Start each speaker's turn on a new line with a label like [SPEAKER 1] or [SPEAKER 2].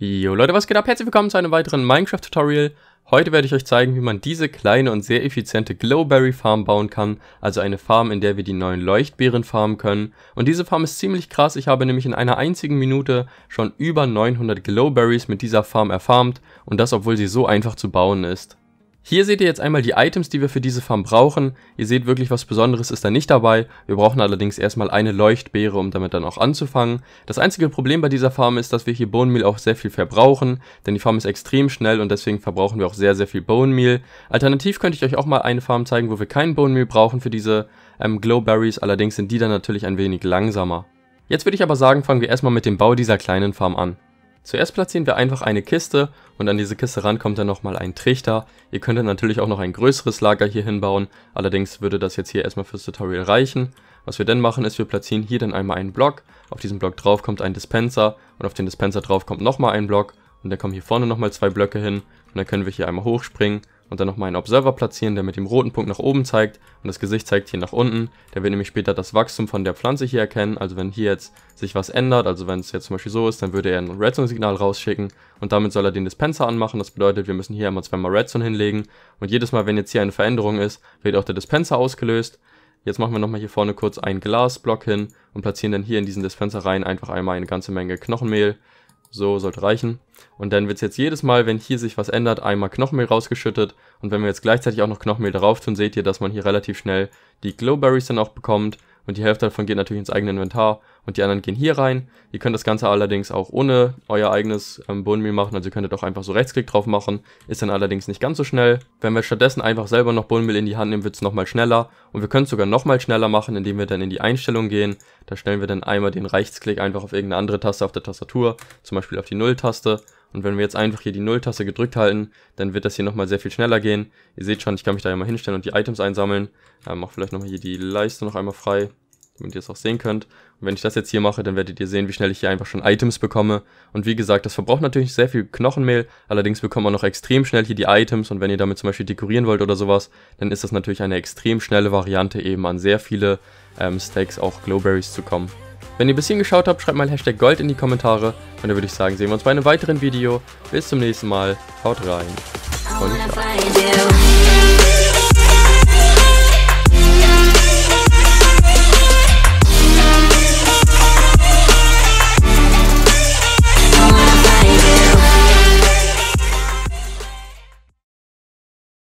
[SPEAKER 1] Jo Leute, was geht ab? Herzlich willkommen zu einem weiteren Minecraft-Tutorial. Heute werde ich euch zeigen, wie man diese kleine und sehr effiziente Glowberry Farm bauen kann, also eine Farm, in der wir die neuen Leuchtbeeren farmen können. Und diese Farm ist ziemlich krass, ich habe nämlich in einer einzigen Minute schon über 900 Glowberries mit dieser Farm erfarmt und das, obwohl sie so einfach zu bauen ist. Hier seht ihr jetzt einmal die Items, die wir für diese Farm brauchen. Ihr seht wirklich, was Besonderes ist da nicht dabei. Wir brauchen allerdings erstmal eine Leuchtbeere, um damit dann auch anzufangen. Das einzige Problem bei dieser Farm ist, dass wir hier Bone Meal auch sehr viel verbrauchen, denn die Farm ist extrem schnell und deswegen verbrauchen wir auch sehr, sehr viel Bone Meal. Alternativ könnte ich euch auch mal eine Farm zeigen, wo wir keinen Bone Meal brauchen für diese ähm, Glowberries, allerdings sind die dann natürlich ein wenig langsamer. Jetzt würde ich aber sagen, fangen wir erstmal mit dem Bau dieser kleinen Farm an. Zuerst platzieren wir einfach eine Kiste und an diese Kiste ran kommt dann nochmal ein Trichter. Ihr könntet natürlich auch noch ein größeres Lager hier hinbauen, allerdings würde das jetzt hier erstmal fürs Tutorial reichen. Was wir dann machen ist, wir platzieren hier dann einmal einen Block, auf diesen Block drauf kommt ein Dispenser und auf den Dispenser drauf kommt nochmal ein Block und dann kommen hier vorne nochmal zwei Blöcke hin und dann können wir hier einmal hochspringen und dann nochmal einen Observer platzieren, der mit dem roten Punkt nach oben zeigt und das Gesicht zeigt hier nach unten. Der wird nämlich später das Wachstum von der Pflanze hier erkennen, also wenn hier jetzt sich was ändert, also wenn es jetzt zum Beispiel so ist, dann würde er ein Redstone-Signal rausschicken und damit soll er den Dispenser anmachen. Das bedeutet, wir müssen hier einmal zweimal Redstone hinlegen und jedes Mal, wenn jetzt hier eine Veränderung ist, wird auch der Dispenser ausgelöst. Jetzt machen wir nochmal hier vorne kurz einen Glasblock hin und platzieren dann hier in diesen Dispenser rein einfach einmal eine ganze Menge Knochenmehl. So sollte reichen. Und dann wird es jetzt jedes Mal, wenn hier sich was ändert, einmal Knochenmehl rausgeschüttet. Und wenn wir jetzt gleichzeitig auch noch Knochenmehl drauf tun, seht ihr, dass man hier relativ schnell die Glowberries dann auch bekommt und die Hälfte davon geht natürlich ins eigene Inventar und die anderen gehen hier rein. Ihr könnt das Ganze allerdings auch ohne euer eigenes ähm, Bohnenmehl machen, also ihr könntet auch einfach so Rechtsklick drauf machen, ist dann allerdings nicht ganz so schnell. Wenn wir stattdessen einfach selber noch Bohnenmehl in die Hand nehmen, wird es nochmal schneller und wir können es sogar nochmal schneller machen, indem wir dann in die Einstellung gehen. Da stellen wir dann einmal den Rechtsklick einfach auf irgendeine andere Taste auf der Tastatur, zum Beispiel auf die Null-Taste und wenn wir jetzt einfach hier die Null-Taste gedrückt halten, dann wird das hier nochmal sehr viel schneller gehen. Ihr seht schon, ich kann mich da ja mal hinstellen und die Items einsammeln. Ähm, mach vielleicht nochmal hier die Leiste noch einmal frei damit ihr es auch sehen könnt. Und wenn ich das jetzt hier mache, dann werdet ihr sehen, wie schnell ich hier einfach schon Items bekomme. Und wie gesagt, das verbraucht natürlich sehr viel Knochenmehl, allerdings bekommt man noch extrem schnell hier die Items und wenn ihr damit zum Beispiel dekorieren wollt oder sowas, dann ist das natürlich eine extrem schnelle Variante, eben an sehr viele ähm, Steaks, auch Glowberries zu kommen. Wenn ihr bis hierhin geschaut habt, schreibt mal Hashtag Gold in die Kommentare und dann würde ich sagen, sehen wir uns bei einem weiteren Video. Bis zum nächsten Mal, haut rein und ciao.